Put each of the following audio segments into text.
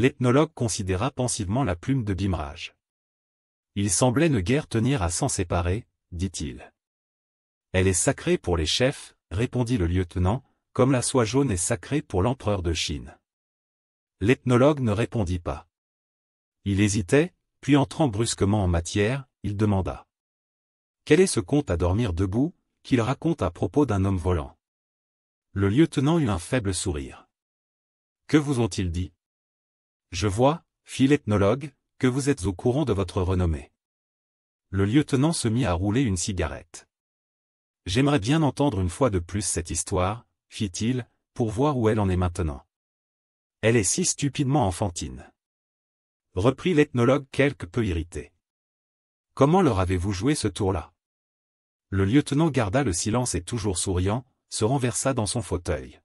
l'ethnologue considéra pensivement la plume de Bimrage. Il semblait ne guère tenir à s'en séparer, dit-il. Elle est sacrée pour les chefs, répondit le lieutenant, comme la soie jaune est sacrée pour l'empereur de Chine. L'ethnologue ne répondit pas. Il hésitait, puis entrant brusquement en matière, il demanda. Quel est ce conte à dormir debout, qu'il raconte à propos d'un homme volant Le lieutenant eut un faible sourire. Que vous ont-ils dit je vois, fit l'ethnologue, que vous êtes au courant de votre renommée. Le lieutenant se mit à rouler une cigarette. J'aimerais bien entendre une fois de plus cette histoire, fit-il, pour voir où elle en est maintenant. Elle est si stupidement enfantine. Reprit l'ethnologue quelque peu irrité. Comment leur avez-vous joué ce tour-là Le lieutenant garda le silence et toujours souriant, se renversa dans son fauteuil.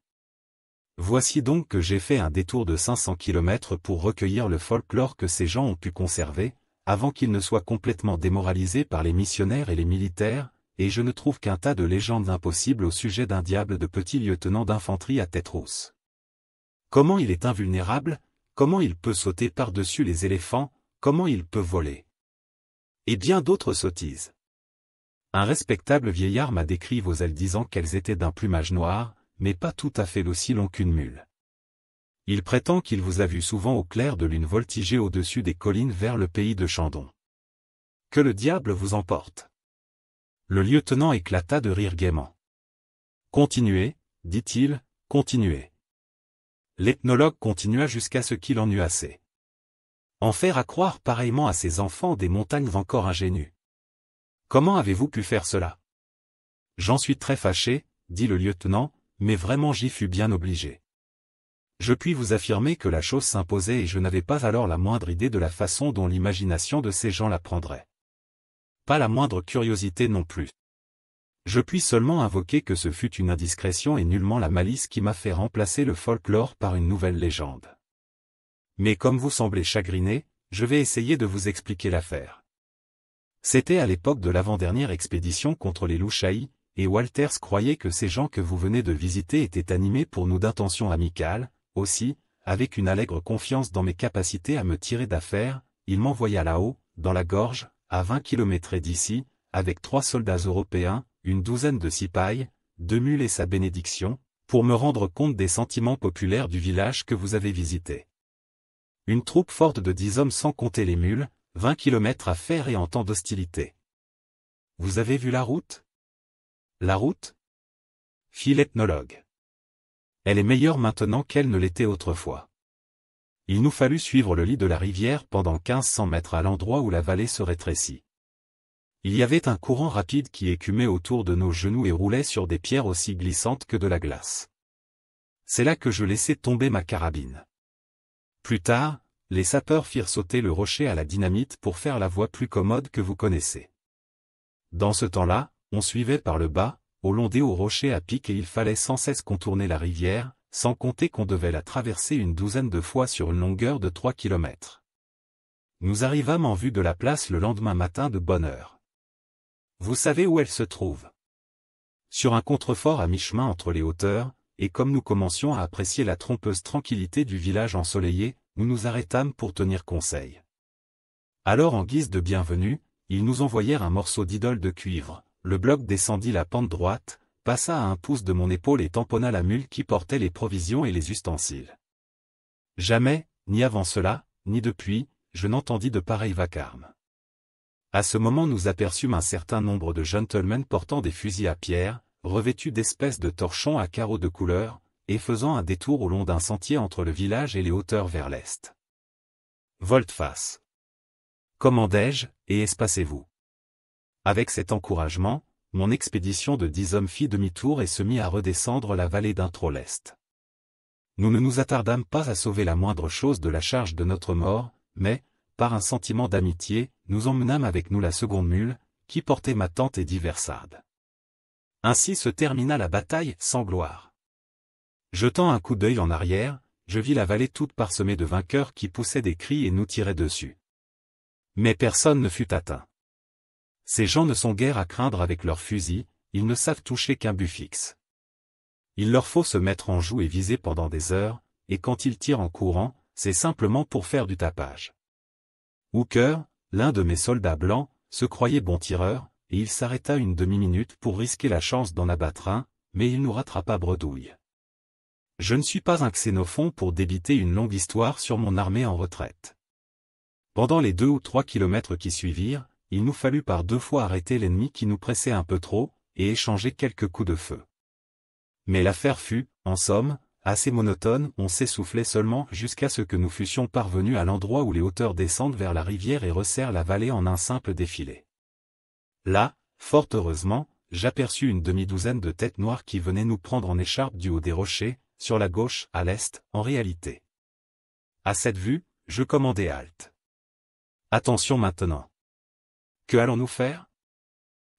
Voici donc que j'ai fait un détour de 500 km pour recueillir le folklore que ces gens ont pu conserver, avant qu'ils ne soient complètement démoralisés par les missionnaires et les militaires, et je ne trouve qu'un tas de légendes impossibles au sujet d'un diable de petit lieutenant d'infanterie à tête rousse. Comment il est invulnérable, comment il peut sauter par-dessus les éléphants, comment il peut voler. Et bien d'autres sottises. Un respectable vieillard m'a décrit vos ailes disant qu'elles étaient d'un plumage noir, mais pas tout à fait aussi long qu'une mule. Il prétend qu'il vous a vu souvent au clair de lune voltiger au-dessus des collines vers le pays de Chandon. Que le diable vous emporte Le lieutenant éclata de rire gaiement. Continuez, dit-il, continuez. L'ethnologue continua jusqu'à ce qu'il en eût assez. En faire croire pareillement à ses enfants des montagnes encore ingénues. Comment avez-vous pu faire cela J'en suis très fâché, dit le lieutenant, mais vraiment j'y fus bien obligé. Je puis vous affirmer que la chose s'imposait et je n'avais pas alors la moindre idée de la façon dont l'imagination de ces gens la prendrait. Pas la moindre curiosité non plus. Je puis seulement invoquer que ce fut une indiscrétion et nullement la malice qui m'a fait remplacer le folklore par une nouvelle légende. Mais comme vous semblez chagriné, je vais essayer de vous expliquer l'affaire. C'était à l'époque de l'avant-dernière expédition contre les Louchaïs, et Walters croyait que ces gens que vous venez de visiter étaient animés pour nous d'intentions amicales, aussi, avec une allègre confiance dans mes capacités à me tirer d'affaire, il m'envoya là-haut, dans la gorge, à 20 km d'ici, avec trois soldats européens, une douzaine de sipailles, deux mules et sa bénédiction, pour me rendre compte des sentiments populaires du village que vous avez visité. Une troupe forte de dix hommes sans compter les mules, vingt kilomètres à faire et en temps d'hostilité. Vous avez vu la route la route Fit l'ethnologue. Elle est meilleure maintenant qu'elle ne l'était autrefois. Il nous fallut suivre le lit de la rivière pendant 1500 mètres à l'endroit où la vallée se rétrécit. Il y avait un courant rapide qui écumait autour de nos genoux et roulait sur des pierres aussi glissantes que de la glace. C'est là que je laissai tomber ma carabine. Plus tard, les sapeurs firent sauter le rocher à la dynamite pour faire la voie plus commode que vous connaissez. Dans ce temps-là, on suivait par le bas, au long des hauts rochers à pic et il fallait sans cesse contourner la rivière, sans compter qu'on devait la traverser une douzaine de fois sur une longueur de 3 km. Nous arrivâmes en vue de la place le lendemain matin de bonne heure. Vous savez où elle se trouve Sur un contrefort à mi-chemin entre les hauteurs, et comme nous commencions à apprécier la trompeuse tranquillité du village ensoleillé, nous nous arrêtâmes pour tenir conseil. Alors en guise de bienvenue, ils nous envoyèrent un morceau d'idole de cuivre, le bloc descendit la pente droite, passa à un pouce de mon épaule et tamponna la mule qui portait les provisions et les ustensiles. Jamais, ni avant cela, ni depuis, je n'entendis de pareil vacarme. À ce moment nous aperçûmes un certain nombre de gentlemen portant des fusils à pierre, revêtus d'espèces de torchons à carreaux de couleur, et faisant un détour au long d'un sentier entre le village et les hauteurs vers l'est. Volte-face. Commandai-je, et espacez-vous. Avec cet encouragement, mon expédition de dix hommes fit demi-tour et se mit à redescendre la vallée d'un l'Est. Nous ne nous attardâmes pas à sauver la moindre chose de la charge de notre mort, mais, par un sentiment d'amitié, nous emmenâmes avec nous la seconde mule, qui portait ma tante et divers sardes. Ainsi se termina la bataille, sans gloire. Jetant un coup d'œil en arrière, je vis la vallée toute parsemée de vainqueurs qui poussaient des cris et nous tiraient dessus. Mais personne ne fut atteint. Ces gens ne sont guère à craindre avec leurs fusils, ils ne savent toucher qu'un but fixe. Il leur faut se mettre en joue et viser pendant des heures, et quand ils tirent en courant, c'est simplement pour faire du tapage. Hooker, l'un de mes soldats blancs, se croyait bon tireur, et il s'arrêta une demi-minute pour risquer la chance d'en abattre un, mais il nous rattrapa bredouille. Je ne suis pas un xénophon pour débiter une longue histoire sur mon armée en retraite. Pendant les deux ou trois kilomètres qui suivirent, il nous fallut par deux fois arrêter l'ennemi qui nous pressait un peu trop, et échanger quelques coups de feu. Mais l'affaire fut, en somme, assez monotone, on s'essoufflait seulement jusqu'à ce que nous fussions parvenus à l'endroit où les hauteurs descendent vers la rivière et resserrent la vallée en un simple défilé. Là, fort heureusement, j'aperçus une demi-douzaine de têtes noires qui venaient nous prendre en écharpe du haut des rochers, sur la gauche, à l'est, en réalité. À cette vue, je commandai halte. Attention maintenant. Que allons-nous faire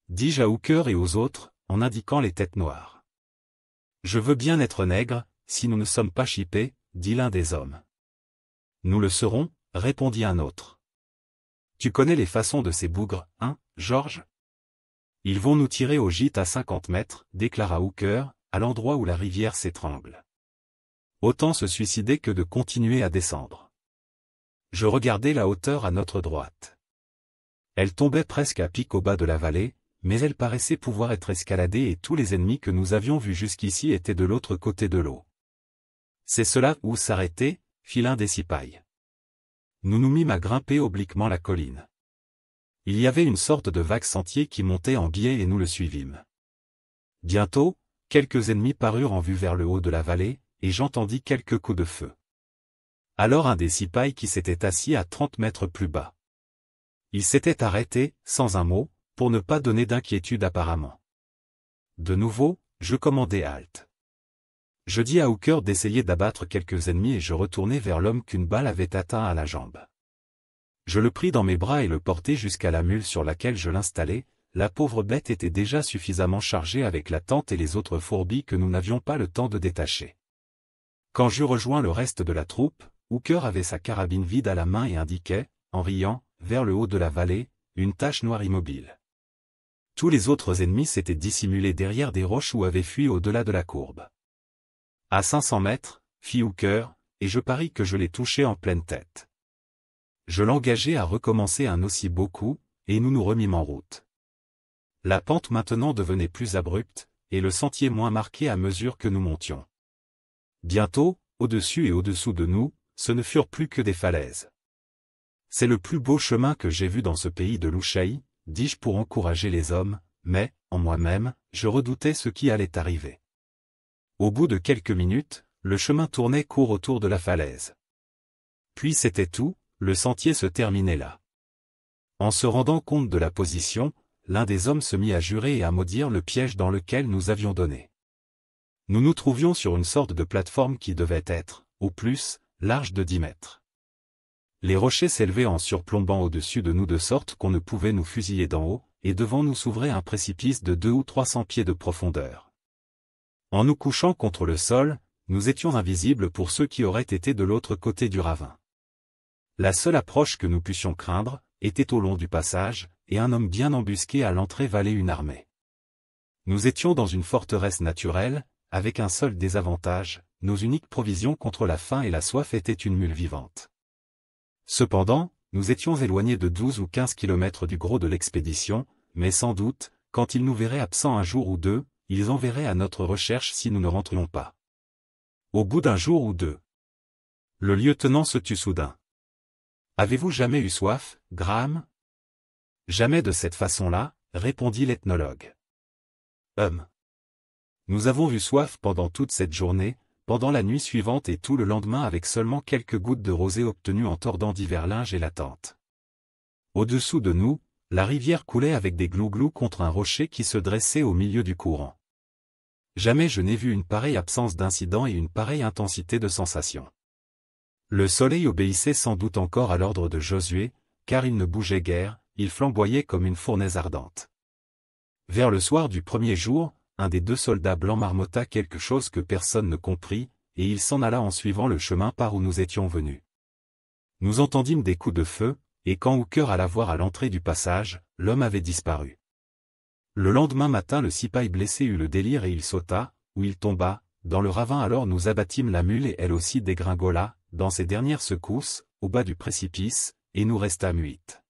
dis-je à Hooker et aux autres, en indiquant les têtes noires. Je veux bien être nègre, si nous ne sommes pas chippés, dit l'un des hommes. Nous le serons, répondit un autre. Tu connais les façons de ces bougres, hein, Georges Ils vont nous tirer au gîte à cinquante mètres, déclara Hooker, à l'endroit où la rivière s'étrangle. Autant se suicider que de continuer à descendre. Je regardais la hauteur à notre droite. Elle tombait presque à pic au bas de la vallée, mais elle paraissait pouvoir être escaladée et tous les ennemis que nous avions vus jusqu'ici étaient de l'autre côté de l'eau. C'est cela où s'arrêter, fit l'un des cipailles. Nous nous mîmes à grimper obliquement la colline. Il y avait une sorte de vague sentier qui montait en biais et nous le suivîmes. Bientôt, quelques ennemis parurent en vue vers le haut de la vallée, et j'entendis quelques coups de feu. Alors un des cipailles qui s'était assis à trente mètres plus bas il s'était arrêté, sans un mot, pour ne pas donner d'inquiétude apparemment. De nouveau, je commandai halte. Je dis à Hooker d'essayer d'abattre quelques ennemis et je retournai vers l'homme qu'une balle avait atteint à la jambe. Je le pris dans mes bras et le portai jusqu'à la mule sur laquelle je l'installai, la pauvre bête était déjà suffisamment chargée avec la tente et les autres fourbis que nous n'avions pas le temps de détacher. Quand j'eus rejoins le reste de la troupe, Hooker avait sa carabine vide à la main et indiquait, en riant, vers le haut de la vallée, une tache noire immobile. Tous les autres ennemis s'étaient dissimulés derrière des roches ou avaient fui au-delà de la courbe. À 500 mètres, fit Hooker, et je parie que je l'ai touché en pleine tête. Je l'engageai à recommencer un aussi beau coup, et nous nous remîmes en route. La pente maintenant devenait plus abrupte, et le sentier moins marqué à mesure que nous montions. Bientôt, au-dessus et au-dessous de nous, ce ne furent plus que des falaises. C'est le plus beau chemin que j'ai vu dans ce pays de Louchaï, dis-je pour encourager les hommes, mais, en moi-même, je redoutais ce qui allait arriver. Au bout de quelques minutes, le chemin tournait court autour de la falaise. Puis c'était tout, le sentier se terminait là. En se rendant compte de la position, l'un des hommes se mit à jurer et à maudire le piège dans lequel nous avions donné. Nous nous trouvions sur une sorte de plateforme qui devait être, au plus, large de dix mètres. Les rochers s'élevaient en surplombant au-dessus de nous de sorte qu'on ne pouvait nous fusiller d'en haut, et devant nous s'ouvrait un précipice de deux ou trois cents pieds de profondeur. En nous couchant contre le sol, nous étions invisibles pour ceux qui auraient été de l'autre côté du ravin. La seule approche que nous pussions craindre, était au long du passage, et un homme bien embusqué à l'entrée valait une armée. Nous étions dans une forteresse naturelle, avec un seul désavantage, nos uniques provisions contre la faim et la soif étaient une mule vivante. Cependant, nous étions éloignés de douze ou quinze kilomètres du gros de l'expédition, mais sans doute, quand ils nous verraient absents un jour ou deux, ils enverraient à notre recherche si nous ne rentrions pas. Au bout d'un jour ou deux. Le lieutenant se tut soudain. Avez-vous jamais eu soif, Graham Jamais de cette façon-là, répondit l'ethnologue. Hum. Nous avons eu soif pendant toute cette journée, pendant la nuit suivante et tout le lendemain avec seulement quelques gouttes de rosée obtenues en tordant divers linges et la tente. Au-dessous de nous, la rivière coulait avec des glouglous contre un rocher qui se dressait au milieu du courant. Jamais je n'ai vu une pareille absence d'incident et une pareille intensité de sensation. Le soleil obéissait sans doute encore à l'ordre de Josué, car il ne bougeait guère, il flamboyait comme une fournaise ardente. Vers le soir du premier jour, un des deux soldats blancs marmotta quelque chose que personne ne comprit, et il s'en alla en suivant le chemin par où nous étions venus. Nous entendîmes des coups de feu, et quand Hooker alla voir à l'entrée du passage, l'homme avait disparu. Le lendemain matin le cipaille blessé eut le délire et il sauta, où il tomba, dans le ravin alors nous abattîmes la mule et elle aussi dégringola, dans ses dernières secousses, au bas du précipice, et nous restâmes huit.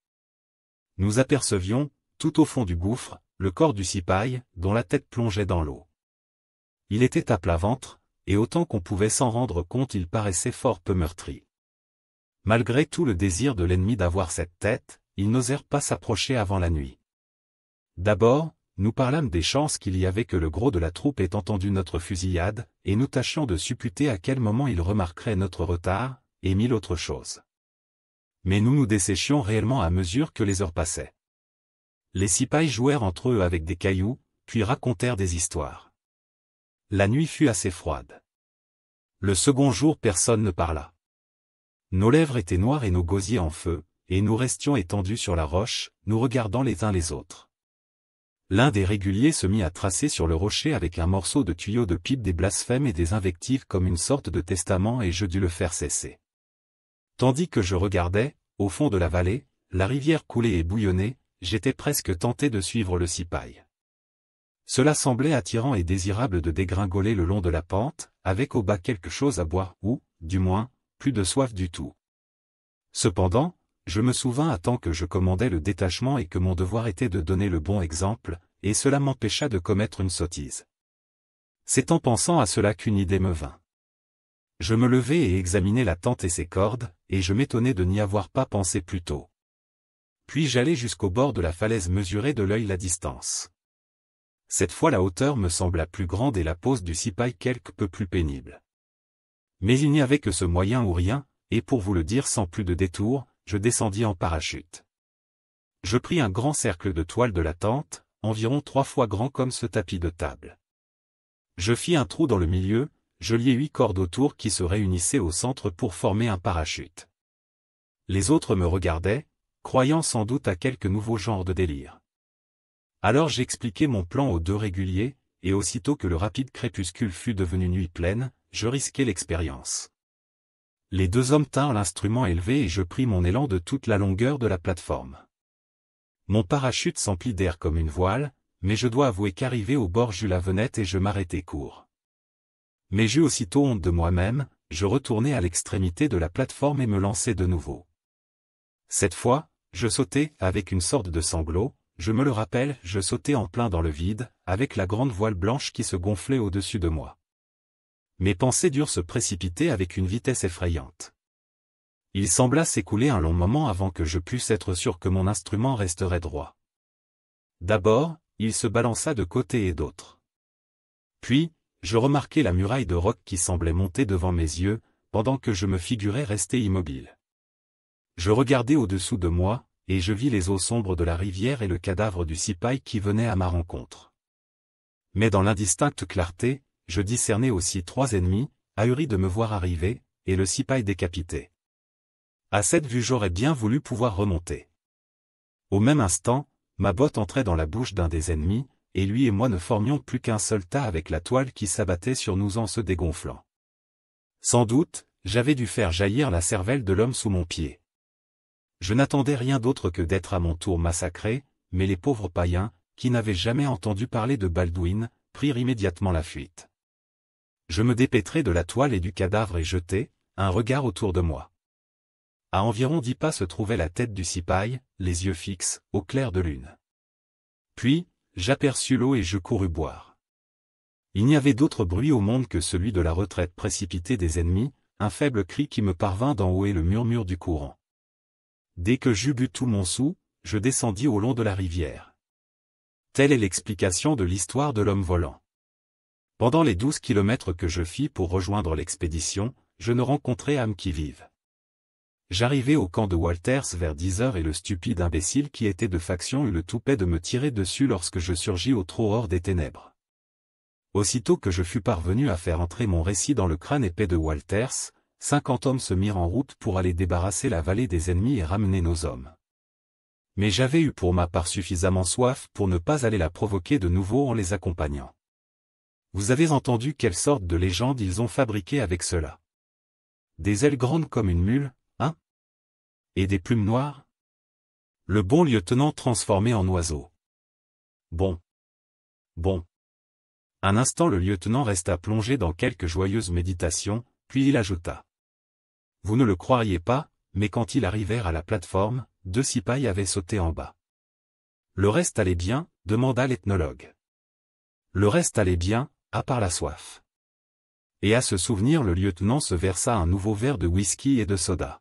Nous apercevions, tout au fond du gouffre, le corps du cipaye, dont la tête plongeait dans l'eau. Il était à plat ventre, et autant qu'on pouvait s'en rendre compte il paraissait fort peu meurtri. Malgré tout le désir de l'ennemi d'avoir cette tête, ils n'osèrent pas s'approcher avant la nuit. D'abord, nous parlâmes des chances qu'il y avait que le gros de la troupe ait entendu notre fusillade, et nous tâchions de supputer à quel moment il remarquerait notre retard, et mille autres choses. Mais nous nous desséchions réellement à mesure que les heures passaient. Les cipailles jouèrent entre eux avec des cailloux, puis racontèrent des histoires. La nuit fut assez froide. Le second jour personne ne parla. Nos lèvres étaient noires et nos gosiers en feu, et nous restions étendus sur la roche, nous regardant les uns les autres. L'un des réguliers se mit à tracer sur le rocher avec un morceau de tuyau de pipe des blasphèmes et des invectives comme une sorte de testament et je dus le faire cesser. Tandis que je regardais, au fond de la vallée, la rivière coulait et bouillonnait, j'étais presque tenté de suivre le cipaille. Cela semblait attirant et désirable de dégringoler le long de la pente, avec au bas quelque chose à boire, ou, du moins, plus de soif du tout. Cependant, je me souvins à temps que je commandais le détachement et que mon devoir était de donner le bon exemple, et cela m'empêcha de commettre une sottise. C'est en pensant à cela qu'une idée me vint. Je me levai et examinai la tente et ses cordes, et je m'étonnais de n'y avoir pas pensé plus tôt puis j'allai jusqu'au bord de la falaise mesurer de l'œil la distance. Cette fois la hauteur me sembla plus grande et la pose du cipaille quelque peu plus pénible. Mais il n'y avait que ce moyen ou rien, et pour vous le dire sans plus de détour, je descendis en parachute. Je pris un grand cercle de toile de la tente, environ trois fois grand comme ce tapis de table. Je fis un trou dans le milieu, je liai huit cordes autour qui se réunissaient au centre pour former un parachute. Les autres me regardaient, croyant sans doute à quelque nouveau genre de délire. Alors j'expliquai mon plan aux deux réguliers, et aussitôt que le rapide crépuscule fut devenu nuit pleine, je risquai l'expérience. Les deux hommes tinrent l'instrument élevé et je pris mon élan de toute la longueur de la plateforme. Mon parachute s'emplit d'air comme une voile, mais je dois avouer qu'arrivé au bord j'eus la venette et je m'arrêtai court. Mais j'eus aussitôt honte de moi-même, je retournai à l'extrémité de la plateforme et me lançai de nouveau. Cette fois, je sautais, avec une sorte de sanglot, je me le rappelle, je sautais en plein dans le vide, avec la grande voile blanche qui se gonflait au-dessus de moi. Mes pensées durent se précipiter avec une vitesse effrayante. Il sembla s'écouler un long moment avant que je puisse être sûr que mon instrument resterait droit. D'abord, il se balança de côté et d'autre. Puis, je remarquai la muraille de roc qui semblait monter devant mes yeux, pendant que je me figurais rester immobile. Je regardai au-dessous de moi, et je vis les eaux sombres de la rivière et le cadavre du cipaille qui venait à ma rencontre. Mais dans l'indistincte clarté, je discernais aussi trois ennemis, ahuris de me voir arriver, et le cipaille décapité. À cette vue j'aurais bien voulu pouvoir remonter. Au même instant, ma botte entrait dans la bouche d'un des ennemis, et lui et moi ne formions plus qu'un seul tas avec la toile qui s'abattait sur nous en se dégonflant. Sans doute, j'avais dû faire jaillir la cervelle de l'homme sous mon pied. Je n'attendais rien d'autre que d'être à mon tour massacré, mais les pauvres païens, qui n'avaient jamais entendu parler de Baldwin, prirent immédiatement la fuite. Je me dépêtrai de la toile et du cadavre et jetai, un regard autour de moi. À environ dix pas se trouvait la tête du cipaille, les yeux fixes, au clair de lune. Puis, j'aperçus l'eau et je courus boire. Il n'y avait d'autre bruit au monde que celui de la retraite précipitée des ennemis, un faible cri qui me parvint d'en haut et le murmure du courant. Dès que j'eus bu tout mon sou, je descendis au long de la rivière. Telle est l'explication de l'histoire de l'homme volant. Pendant les douze kilomètres que je fis pour rejoindre l'expédition, je ne rencontrai âme qui vive. J'arrivai au camp de Walters vers dix heures et le stupide imbécile qui était de faction eut le toupet de me tirer dessus lorsque je surgis au trot hors des ténèbres. Aussitôt que je fus parvenu à faire entrer mon récit dans le crâne épais de Walters, cinquante hommes se mirent en route pour aller débarrasser la vallée des ennemis et ramener nos hommes. Mais j'avais eu pour ma part suffisamment soif pour ne pas aller la provoquer de nouveau en les accompagnant. Vous avez entendu quelle sorte de légende ils ont fabriquée avec cela. Des ailes grandes comme une mule, hein Et des plumes noires Le bon lieutenant transformé en oiseau. Bon. Bon. Un instant le lieutenant resta plongé dans quelques joyeuses méditations, puis il ajouta. Vous ne le croiriez pas, mais quand ils arrivèrent à la plateforme, deux cipailles avaient sauté en bas. Le reste allait bien, demanda l'ethnologue. Le reste allait bien, à part la soif. Et à ce souvenir le lieutenant se versa un nouveau verre de whisky et de soda.